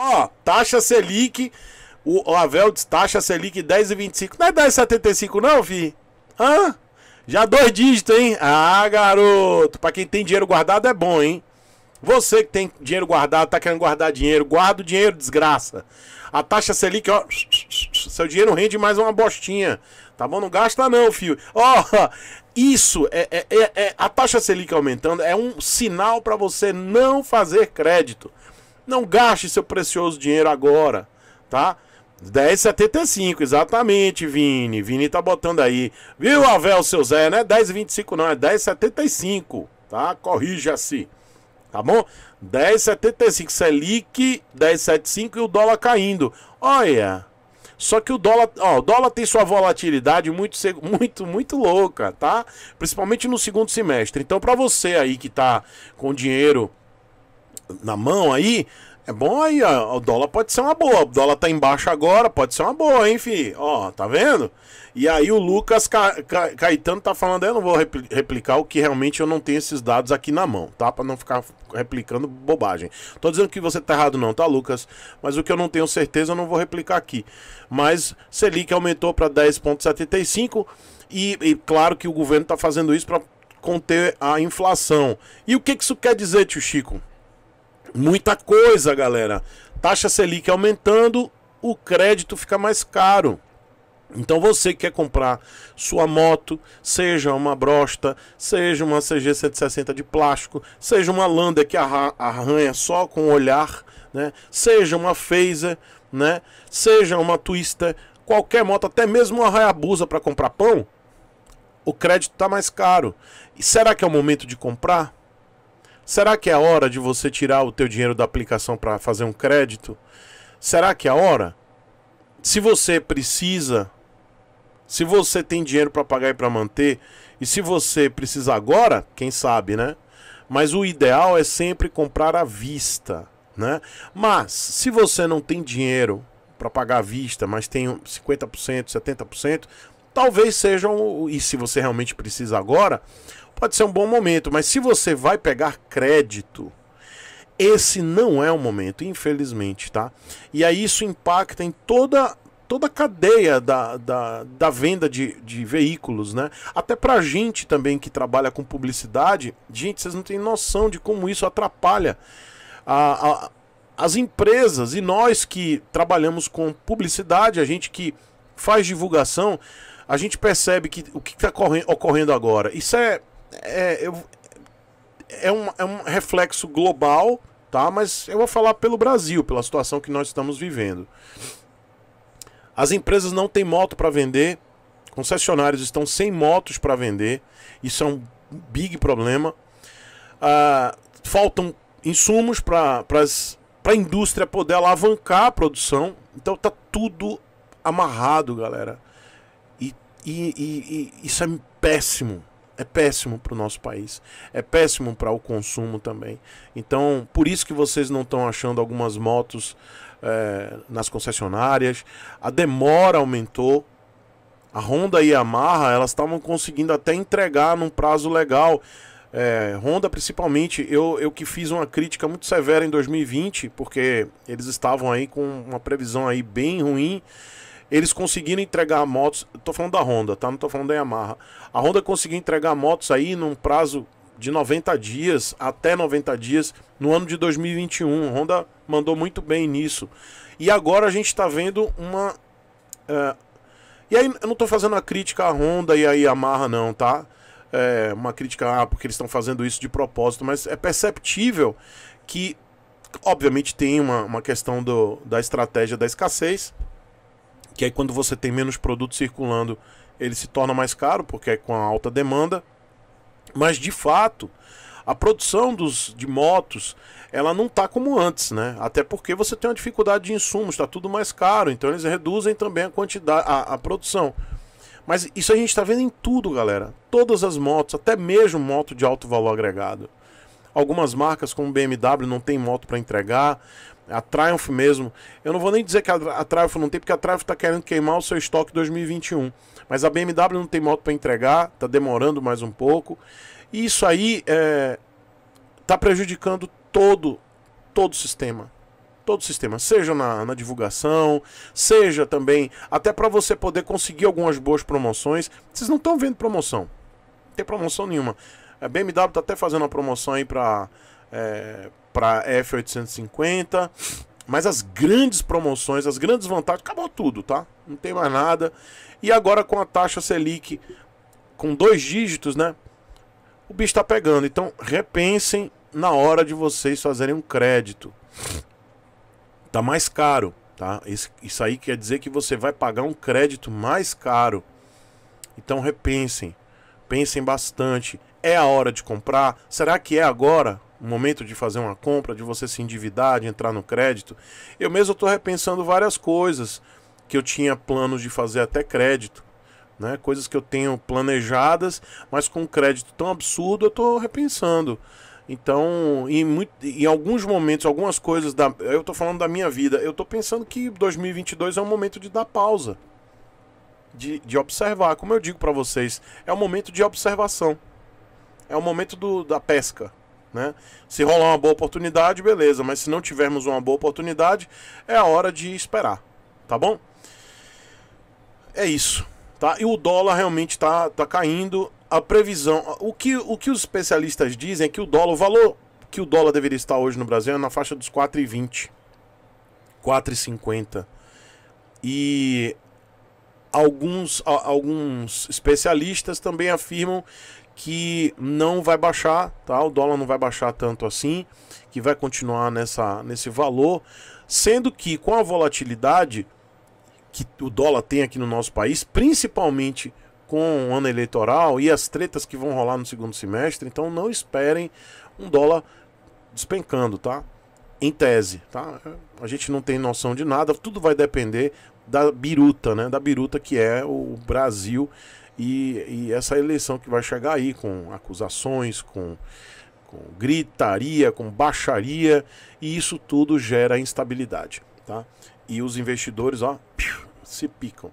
Ó, taxa Selic. O, o Aveldes, taxa Selic 10,25. Não é 10,75 não, fi? Hã? Já dois dígitos, hein? Ah, garoto. Pra quem tem dinheiro guardado é bom, hein? Você que tem dinheiro guardado, tá querendo guardar dinheiro, guarda o dinheiro, desgraça. A taxa Selic, ó. Seu dinheiro rende mais uma bostinha. Tá bom? Não gasta não, filho. Ó, oh, isso é, é, é, é, a taxa Selic aumentando é um sinal para você não fazer crédito. Não gaste seu precioso dinheiro agora, tá? 10,75, exatamente, Vini. Vini tá botando aí. Viu, Avel, seu Zé? Não é 10,25 não, é 10,75, tá? Corrija-se, tá bom? 10,75, Selic 10,75 e o dólar caindo. Olha, só que o dólar, ó, o dólar tem sua volatilidade muito, muito, muito louca, tá? Principalmente no segundo semestre. Então, para você aí que tá com dinheiro na mão aí, é bom aí, ó, o dólar pode ser uma boa. O dólar tá embaixo agora, pode ser uma boa, hein, fi? Ó, tá vendo? E aí o Lucas Ca... Ca... Caetano tá falando, eu não vou replicar o que realmente eu não tenho esses dados aqui na mão, tá? Pra não ficar replicando bobagem. Tô dizendo que você tá errado não, tá, Lucas? Mas o que eu não tenho certeza eu não vou replicar aqui. Mas Selic aumentou para 10.75 e, e claro que o governo tá fazendo isso para conter a inflação. E o que, que isso quer dizer, tio Chico? Muita coisa, galera. Taxa Selic aumentando, o crédito fica mais caro. Então você que quer comprar sua moto, seja uma Brosta, seja uma CG 160 de plástico, seja uma Lander que arranha só com o olhar, né? seja uma Phaser, né? seja uma Twister, qualquer moto, até mesmo uma Hayabusa para comprar pão, o crédito está mais caro. E será que é o momento de comprar? Será que é a hora de você tirar o teu dinheiro da aplicação para fazer um crédito? Será que é a hora? Se você precisa, se você tem dinheiro para pagar e para manter, e se você precisa agora, quem sabe, né? Mas o ideal é sempre comprar à vista, né? Mas se você não tem dinheiro para pagar à vista, mas tem 50%, 70%, talvez sejam e se você realmente precisa agora, pode ser um bom momento, mas se você vai pegar crédito, esse não é o momento, infelizmente, tá? E aí isso impacta em toda toda a cadeia da, da, da venda de, de veículos, né? Até pra gente também que trabalha com publicidade, gente, vocês não têm noção de como isso atrapalha a, a as empresas e nós que trabalhamos com publicidade, a gente que faz divulgação, a gente percebe que o que está ocorrendo agora. Isso é é, eu, é, um, é um reflexo global, tá? Mas eu vou falar pelo Brasil, pela situação que nós estamos vivendo. As empresas não têm moto para vender, concessionários estão sem motos para vender, isso é um big problema. Ah, faltam insumos para a indústria poder alavancar a produção, então tá tudo amarrado, galera. E, e, e, e isso é péssimo é péssimo para o nosso país, é péssimo para o consumo também. Então, por isso que vocês não estão achando algumas motos é, nas concessionárias, a demora aumentou. A Honda e a Yamaha elas estavam conseguindo até entregar num prazo legal. É, Honda, principalmente, eu, eu que fiz uma crítica muito severa em 2020, porque eles estavam aí com uma previsão aí bem ruim eles conseguiram entregar motos. Tô falando da Honda, tá? Não tô falando da Yamaha. A Honda conseguiu entregar motos aí num prazo de 90 dias até 90 dias no ano de 2021. A Honda mandou muito bem nisso. E agora a gente está vendo uma. É... E aí eu não estou fazendo a crítica à Honda e à Yamaha, não, tá? É uma crítica, ah, porque eles estão fazendo isso de propósito, mas é perceptível que, obviamente, tem uma, uma questão do, da estratégia da escassez que aí quando você tem menos produto circulando, ele se torna mais caro, porque é com a alta demanda. Mas de fato, a produção dos, de motos, ela não tá como antes, né? Até porque você tem uma dificuldade de insumos, está tudo mais caro, então eles reduzem também a quantidade, a, a produção. Mas isso a gente está vendo em tudo, galera. Todas as motos, até mesmo moto de alto valor agregado. Algumas marcas como BMW não tem moto para entregar, a Triumph mesmo. Eu não vou nem dizer que a, Triumph não tem, porque a Triumph está querendo queimar o seu estoque 2021. Mas a BMW não tem moto para entregar, está demorando mais um pouco. E isso aí está é, tá prejudicando todo, todo o sistema. Todo o sistema, seja na, na divulgação, seja também até para você poder conseguir algumas boas promoções. Vocês não estão vendo promoção, não tem promoção nenhuma. A BMW está até fazendo uma promoção aí para é, para F850. Mas as grandes promoções, as grandes vantagens, acabou tudo, tá? Não tem mais nada. E agora com a taxa Selic com dois dígitos, né? O bicho tá pegando. Então repensem na hora de vocês fazerem um crédito. Tá mais caro, tá? Isso aí quer dizer que você vai pagar um crédito mais caro. Então repensem. Pensem bastante. É a hora de comprar? Será que é agora? momento de fazer uma compra, de você se endividar, de entrar no crédito. Eu mesmo estou repensando várias coisas que eu tinha planos de fazer até crédito. Né, coisas que eu tenho planejadas, mas com um crédito tão absurdo, eu estou repensando. Então, em, muito, em, alguns momentos, algumas coisas, da, eu estou falando da minha vida, eu estou pensando que 2022 é um momento de dar pausa, de, de observar. Como eu digo para vocês, é um momento de observação, é o um momento do, da pesca. Né? Se rolar uma boa oportunidade, beleza, mas se não tivermos uma boa oportunidade, é a hora de esperar, tá bom? É isso, tá? E o dólar realmente está tá caindo. A previsão, o que, o que os especialistas dizem é que o dólar, o valor que o dólar deveria estar hoje no Brasil é na faixa dos 4,20, 4,50. E alguns, alguns especialistas também afirmam que não vai baixar, tá? O dólar não vai baixar tanto assim, que vai continuar nessa, nesse valor, sendo que com a volatilidade que o dólar tem aqui no nosso país, principalmente com o ano eleitoral e as tretas que vão rolar no segundo semestre, então não esperem um dólar despencando, tá? Em tese, tá? A gente não tem noção de nada, tudo vai depender da biruta, né? Da biruta que é o Brasil e, e essa eleição que vai chegar aí com acusações, com, com gritaria, com baixaria, e isso tudo gera instabilidade. Tá? E os investidores ó, se picam.